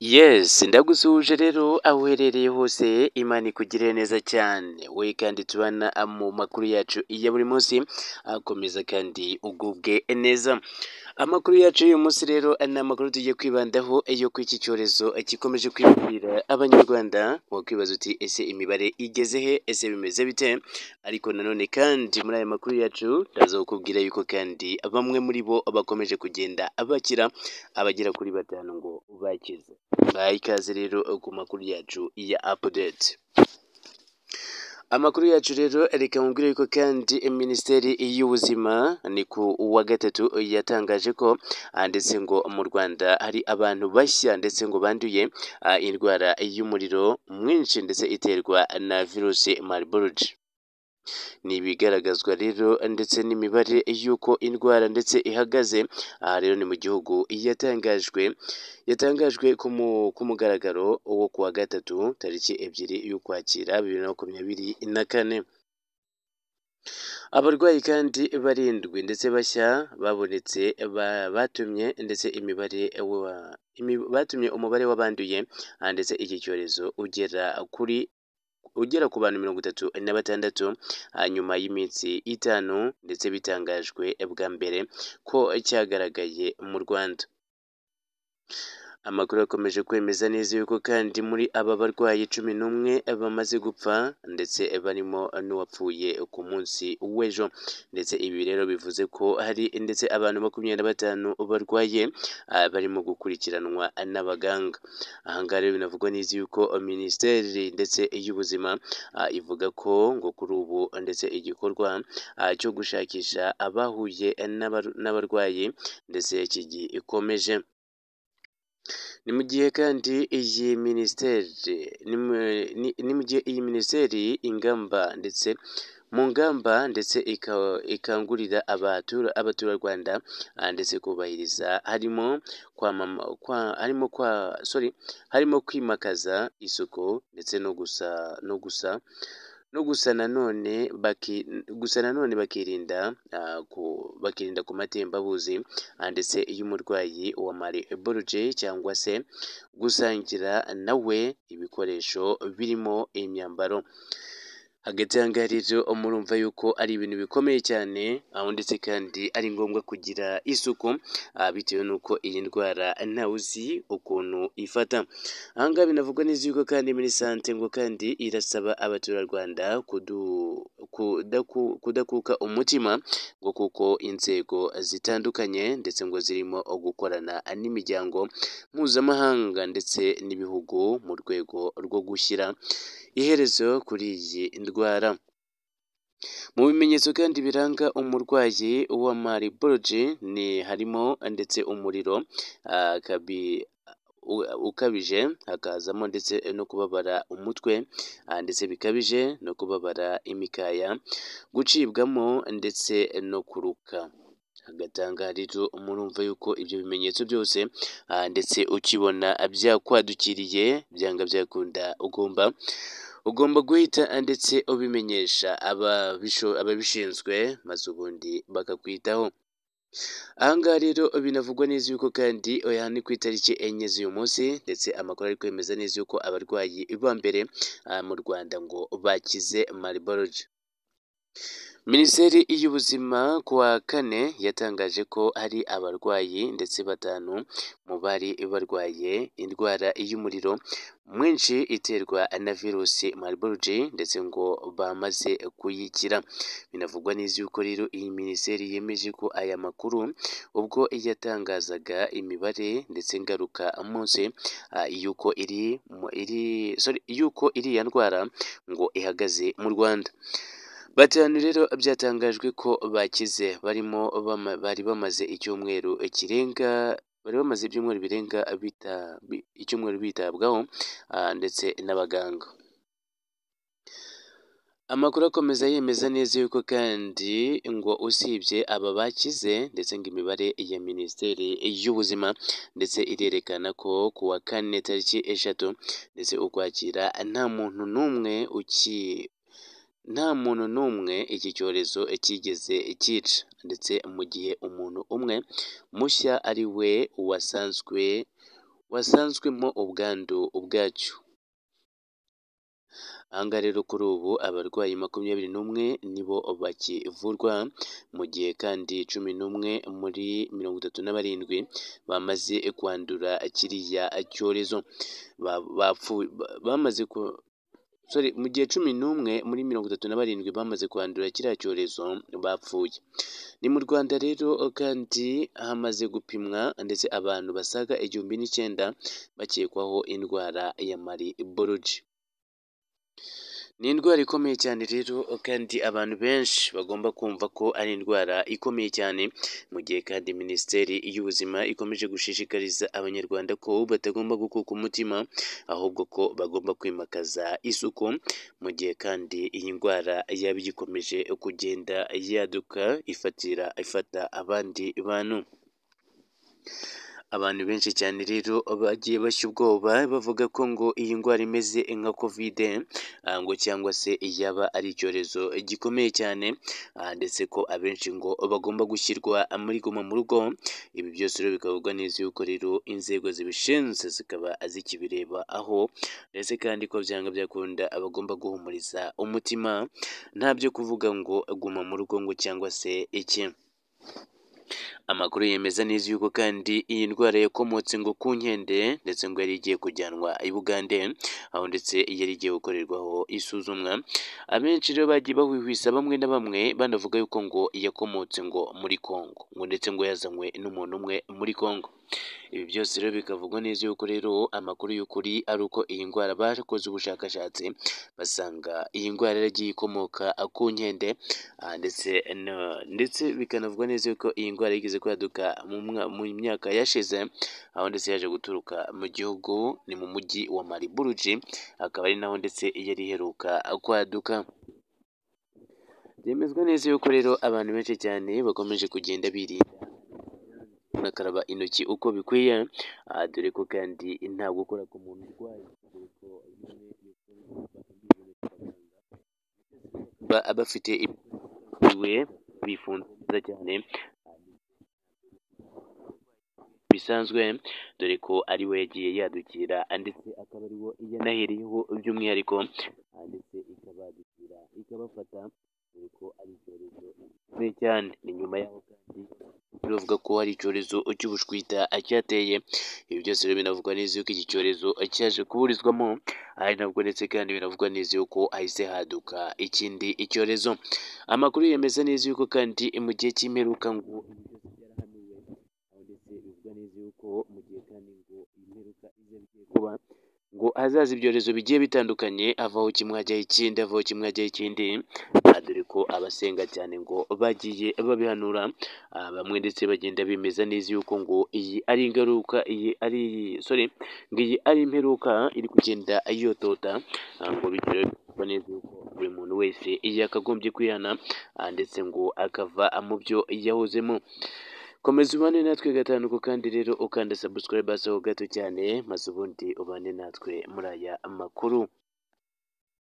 Yes ndagusuhuje rero aho uherereye hose Imana ikugirire neza cyane wowe kandi tubana mu makuru yacu ya buri munsi akomeza kandi ugubwe neza amakuru yacu uyu munsi rero ni amakuru tugiye kwibandaho yo ku iki cyorezo gikomeje kwibwira abanyarwanda wakwibaza uti ese imibare igeze he ese bimeze bite ariko nanone kandi muri aya makuru yacu ndaza kukubwira yuko kandi bamwe muri bo bakomeje kugenda bakira abagera kuri batanu ngo bakize Ngaho ikaze rero ku makuru yacu ya apudeti amakuru yacu rero reka mubwire ko kandi minisiteri y'ubuzima ni ku wa gatatu yatangaje ko ah, ndetse ngo mu rwanda hari abantu bashya ndetse ngo banduye ah, indwara y'umuriro mwinshi ndetse iterwa na virusi mariburuje Ni ibigaragazwa rero ndetse n'imibare y'uko indwara ndetse ihagaze, aha rero ni mu gihugu yatangajwe, yatangajwe ku mugaragaro wo kuwa gatatu tariki ebyiri y'Ukwakira bibiri na makumyabiri na kane. Abarwayi kandi barindwi ndetse bashya babonetse batumye ndetse imibare batumye umubare w'abanduye ndetse iki cyorezo ugera kuri ugera ku bantu mirongo itatu na batandatu nyuma y'iminsi itanu ndetse bitangajwe bwa mbere ko cyagaragaye mu Rwanda Amakuru akomeje kwemeza neza yuko kandi muri aba barwayi cumi n'umwe bamaze gupfa ndetse barimo n'uwapfuye ku munsi w'ejo ndetse ibi rero bivuze ko hari ndetse abantu makumyabiri na batanu barwaye ah, barimo gukurikiranwa n'abaganga. Aha ngaha rero binavugwa neza yuko minisiteri ndetse y'ubuzima ah, ivuga ko ngo kuri ubu ndetse igikorwa ah, cyo gushakisha abahuye n'abarwayi ndetse kigikomeje. Ni mu gihe kandi iyi minisiteri ni mu gihe iyi minisiteri ingamba ndetse mu ngamba ndetse ikangurira abaturarwanda ah, ndetse kubahiriza harimo harimo kwa sorry harimo kwimakaza isuku ndetse no gusa no gusa. no gusa nanone gusa nanone bakirinda ah, bakirinda ku matembabuzi ah, ndetse y'umurwayi wa mariburuje cyangwa se gusangira nawe ibikoresho birimo imyambaro. hagati aha ngaha rero murumva yuko ari ibintu bikomeye cyane aho ndetse kandi ari ngombwa kugira isuku ah, bitewe n'uko iyi ndwara ntawe uzi ukuntu ifata, aha ngaha binavugwa neza yuko kandi muri ngo kandi irasaba abaturarwanda kudakuka umutima ngo kuko inzego zitandukanye ndetse ngo zirimo gukorana n'imiryango mpuzamahanga ndetse n'ibihugu mu rwego rwo gushyira iherezo kuri iyi ndwara. kurwara mu bimenyetso kandi biranga umurwayi wa maribogi ni harimo ndetse umuriro ah, ukabije hakazamo ndetse no kubabara umutwe ah, ndetse bikabije no kubabara imikaya gucibwamo ndetse no kuruka agatanga rero murumva yuko ibyo bimenyetso byose ah, ndetse ukibona byakwadukiriye byanga byakunda ugomba ugomba guhita ndetse ubimenyesha ababishinzwe maze ubundi bakakwitaho aha rero binavugwa neza yuko kandi oya ni ku itariki enye z'uyu munsi ndetse amakuru ari kwemeza neza yuko abarwayi ba mbere ah, mu Rwanda ngo bakize Marburg. Minisiteri y'ubuzima ku wa kane yatangaje ko hari abarwayi ndetse batanu mu bari barwaye indwara y'umuriro mwinshi iterwa na virusi Marburg ndetse ngo bamaze kuyikira, binavugwa neza yuko rero iyi minisiteri yemeje ko aya makuru ubwo yatangazaga imibare ndetse ngaruka munsi ah, y'uko iri y'uko iriya ndwara ngo ihagaze mu Rwanda. Batanu rero byatangajwe ko bakize barimo bari bamaze icyumweru kirenga bari bamaze ibyumweru birenga icyumweru bitabwaho ah, ndetse n'abaganga. Amakuru akomeza yemeza neza yuko kandi ngo usibye aba bakize ndetse ngo imibare ya Minisiteri y'Ubuzima ndetse irerekana ko ku wa kane tariki eshatu ndetse Ukwakira nta muntu n'umwe uki nta muntu n'umwe iki cyorezo cyigeze cyica ndetse mu gihe umuntu umwe mushya ari we wasanzwe wasanzwemo ubwandu ubwacyo aha rero kuri ubu abarwayi makumyabiri n'umwe nibo bakivurwa mu gihe kandi cumi n'umwe muri mirongo itatu na barindwi bamaze kwandura kiriya cyorezo bamaze sorry mu gihe cumi n'umwe muri mirongo itatu na barindwi bamaze kwandura kiriya cyorezo bapfuye ni mu rwanda rero kandi hamaze gupimwa ndetse abantu basaga igihumbi n'icyenda bakekwaho indwara ya mariboroge Ni indwara ikomeye cyane rero kandi abantu benshi bagomba kumva ko ari indwara ikomeye cyane, mu gihe kandi Minisiteri y'Ubuzima ikomeje gushishikariza abanyarwanda ko batagomba gukuka umutima, ahubwo ko bagomba kwimakaza isuku, mu gihe kandi iyi ndwara yaba igikomeje kugenda yaduka ifatira ifata abandi bantu. Abantu benshi cyane rero bagiye bashya ubwoba bavuga ko ngo iyi ndwara imeze nka kovide ah, ngo cyangwa se yaba ari icyorezo gikomeye cyane ah, ndetse ko abenshi ngo bagomba gushyirwa muri guma mu rugo, ibi byose rero bikavuga neza yuko rero inzego zibishinzwe zikaba zikibireba aho ndetse kandi ko byanga byakunda abagomba guhumuriza umutima nta byo kuvuga ngo guma mu rugo ngo cyangwa se iki. amakuru yemeza neza yuko kandi iyi ndwara yakomotse ngo ku nkende ndetse ngo yari igiye kujyanwa i Bugande aho ndetse yari igiye gukorerwaho isuzumwa abenshi rero bagiye bahwihwisa bamwe na bamwe banavuga yuko ngo yakomotse ngo muri Kongo ngo ndetse ngo yazanywe n'umuntu umwe muri Kongo ibi byose rero bikavugwa neza yuko rero amakuru y'ukuri ari uko iyi ndwara bakoze ubushakashatsi basanga iyi ndwara yaragiye ikomoka ku nkende ah, ndetse ndetse bikanavugwa neza yuko iyi ndwara yigeze kwaduka mu myaka yashize aho ndetse yaje guturuka mu gihugu ni mu mujyi wa Mariburuji akaba ari naho ndetse yari iheruka kwaduka byemezwa neza yuko rero abantu benshi cyane bakomeje kugenda birinda unakaraba intoki uko bikwiye, dore ko kandi nta gukora ku muntu urwaye bafite ibibuye bifunze cyane bisanzwe dore ko ari we yagiye yadukira ndetse akaba ari wo yanahiriyeho by'umwihariko ndetse ikabadukira ikabafata dore ko ari icyorezo cyane ni nyuma y'aho biravuga ko hari icyorezo cy'ubushwita cyateye ibi byose binavugwa neza yuko iki cyorezo cyaje kuburizwamo ari nabwo ndetse kandi binavugwa neza yuko hahise haduka ikindi icyorezo amakuru yemeza neza yuko kandi mu gihe cy'imperuka ngo ngo hazaza ibyorezo bigiye bitandukanye avaho kimwe hajyaho ikindi avaho kimwe hajyaho ikindi ah, dore ko abasenga cyane ngo bagiye babihanura ah, bamwe ndetse bagenda bimeza neza yuko ngo iyi ari ingaruka iyi ari sorry ngo iyi ari imperuka iri kugenda yotota ah, ngo bityo neza yuko buri muntu wese yakagombye kwihana ndetse ngo akava mu byo yahozemo komeza ubane natwe gatanu ku kandi rero ukanda sabusikarayibu gato cyane maze ubundi ubane natwe muri aya makuru